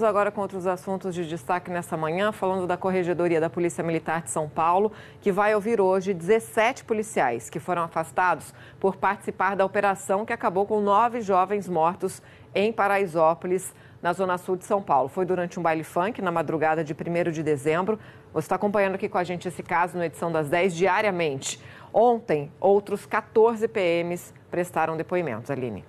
Vamos agora com outros assuntos de destaque nessa manhã, falando da Corregedoria da Polícia Militar de São Paulo, que vai ouvir hoje 17 policiais que foram afastados por participar da operação que acabou com nove jovens mortos em Paraisópolis, na Zona Sul de São Paulo. Foi durante um baile funk na madrugada de 1 de dezembro. Você está acompanhando aqui com a gente esse caso no edição das 10 diariamente. Ontem, outros 14 PMs prestaram depoimentos, Aline.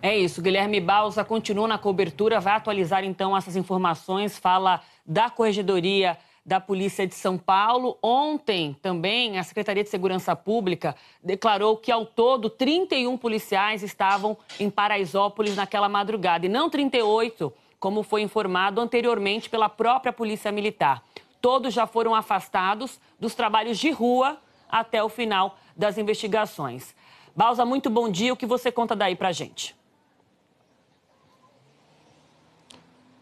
É isso, Guilherme Balsa continua na cobertura, vai atualizar então essas informações, fala da Corregedoria da Polícia de São Paulo. Ontem também a Secretaria de Segurança Pública declarou que ao todo 31 policiais estavam em Paraisópolis naquela madrugada e não 38, como foi informado anteriormente pela própria Polícia Militar. Todos já foram afastados dos trabalhos de rua até o final das investigações. Balsa, muito bom dia. O que você conta daí pra gente?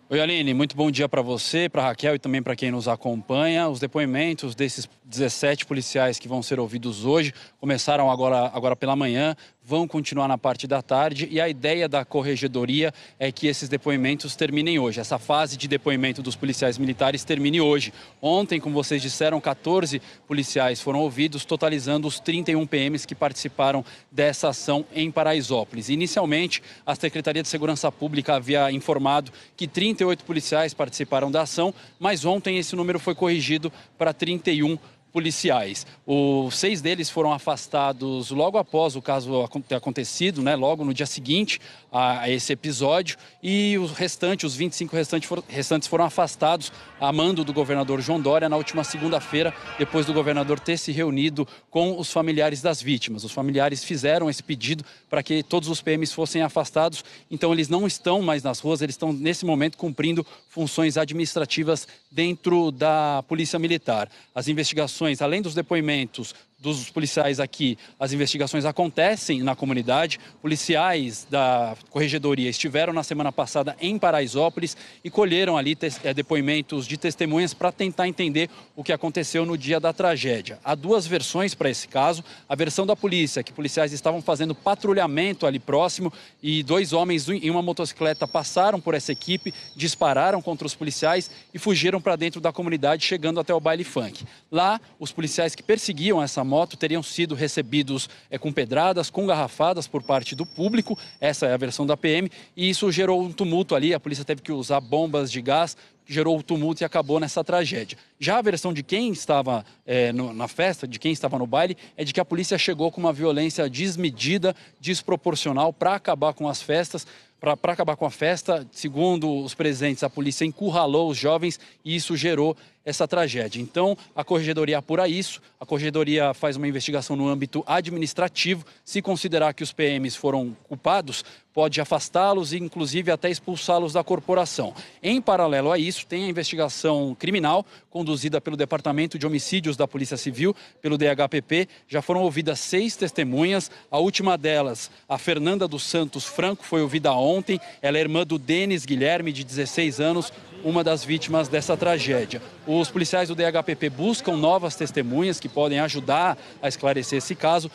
Oi, Aline, muito bom dia para você, para Raquel e também para quem nos acompanha. Os depoimentos desses 17 policiais que vão ser ouvidos hoje começaram agora, agora pela manhã, vão continuar na parte da tarde e a ideia da corregedoria é que esses depoimentos terminem hoje. Essa fase de depoimento dos policiais militares termine hoje. Ontem, como vocês disseram, 14 policiais foram ouvidos, totalizando os 31 PMs que participaram dessa ação em Paraisópolis. Inicialmente, a Secretaria de Segurança Pública havia informado que 38 policiais participaram da ação, mas ontem esse número foi corrigido para 31 policiais policiais. Os seis deles foram afastados logo após o caso ter acontecido, né, logo no dia seguinte a, a esse episódio, e os restantes, os 25 restantes restantes foram afastados a mando do governador João Dória na última segunda-feira, depois do governador ter se reunido com os familiares das vítimas. Os familiares fizeram esse pedido para que todos os PMs fossem afastados, então eles não estão mais nas ruas, eles estão nesse momento cumprindo funções administrativas dentro da Polícia Militar. As investigações informações, além dos depoimentos, dos policiais aqui, as investigações acontecem na comunidade. Policiais da corregedoria estiveram na semana passada em Paraisópolis e colheram ali eh, depoimentos de testemunhas para tentar entender o que aconteceu no dia da tragédia. Há duas versões para esse caso: a versão da polícia, que policiais estavam fazendo patrulhamento ali próximo e dois homens em uma motocicleta passaram por essa equipe, dispararam contra os policiais e fugiram para dentro da comunidade, chegando até o baile funk. Lá, os policiais que perseguiam essa moto Moto teriam sido recebidos é, com pedradas, com garrafadas por parte do público. Essa é a versão da PM. E isso gerou um tumulto ali. A polícia teve que usar bombas de gás, gerou o tumulto e acabou nessa tragédia. Já a versão de quem estava é, no, na festa, de quem estava no baile, é de que a polícia chegou com uma violência desmedida, desproporcional para acabar com as festas. Para acabar com a festa, segundo os presentes, a polícia encurralou os jovens e isso gerou essa tragédia. Então, a corregedoria é apura isso, a corregedoria faz uma investigação no âmbito administrativo. Se considerar que os PMs foram culpados, pode afastá-los e, inclusive, até expulsá-los da corporação. Em paralelo a isso, tem a investigação criminal conduzida pelo Departamento de Homicídios da Polícia Civil, pelo DHPP. Já foram ouvidas seis testemunhas. A última delas, a Fernanda dos Santos Franco, foi ouvida ontem. Ela é irmã do Denis Guilherme, de 16 anos, uma das vítimas dessa tragédia. Os policiais do DHPP buscam novas testemunhas que podem ajudar a esclarecer esse caso,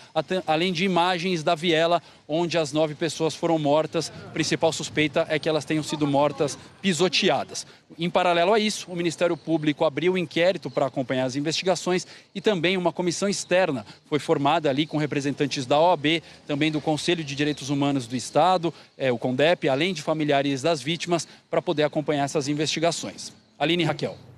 além de imagens da viela onde as nove pessoas foram mortas. A principal suspeita é que elas tenham sido mortas pisoteadas. Em paralelo a isso, o Ministério Público abriu um inquérito para acompanhar as investigações e também uma comissão externa foi formada ali com representantes da OAB, também do Conselho de Direitos Humanos do Estado, é, o CONDEP, além de familiares das vítimas, para poder acompanhar essas investigações investigações. Aline e Raquel.